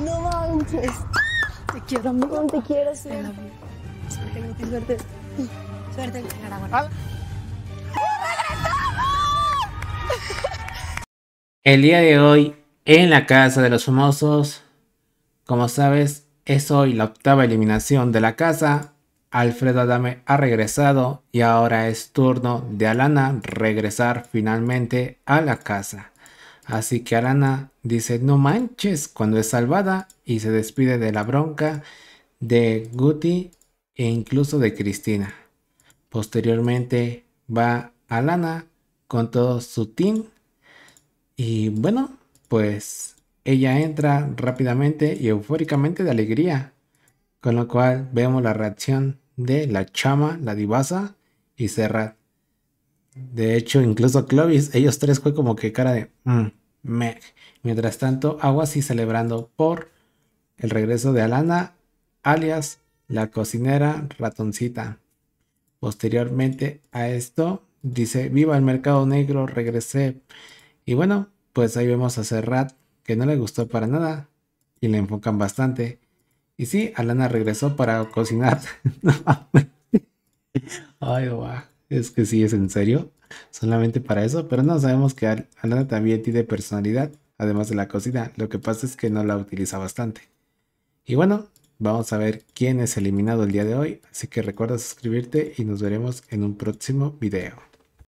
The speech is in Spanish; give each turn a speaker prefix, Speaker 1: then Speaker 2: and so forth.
Speaker 1: No manches. Te quiero, Te quiero, suerte. Suerte, suerte. El día de hoy, en la casa de los famosos, como sabes, es hoy la octava eliminación de la casa. Alfredo Adame ha regresado y ahora es turno de Alana regresar finalmente a la casa. Así que Alana dice, no manches, cuando es salvada y se despide de la bronca de Guti e incluso de Cristina. Posteriormente va Alana con todo su team y bueno, pues ella entra rápidamente y eufóricamente de alegría, con lo cual vemos la reacción de la chama, la divasa y Serrat. De hecho, incluso Clovis, ellos tres fue como que cara de mm, Mientras tanto, Aguas así celebrando por el regreso de Alana, alias la cocinera ratoncita. Posteriormente a esto, dice, viva el mercado negro, regresé. Y bueno, pues ahí vemos a Serrat, que no le gustó para nada, y le enfocan bastante. Y sí, Alana regresó para cocinar.
Speaker 2: Ay, guau.
Speaker 1: Es que sí, es en serio. Solamente para eso, pero no sabemos que Alana también tiene personalidad, además de la cocina. Lo que pasa es que no la utiliza bastante. Y bueno, vamos a ver quién es eliminado el día de hoy. Así que recuerda suscribirte y nos veremos en un próximo video.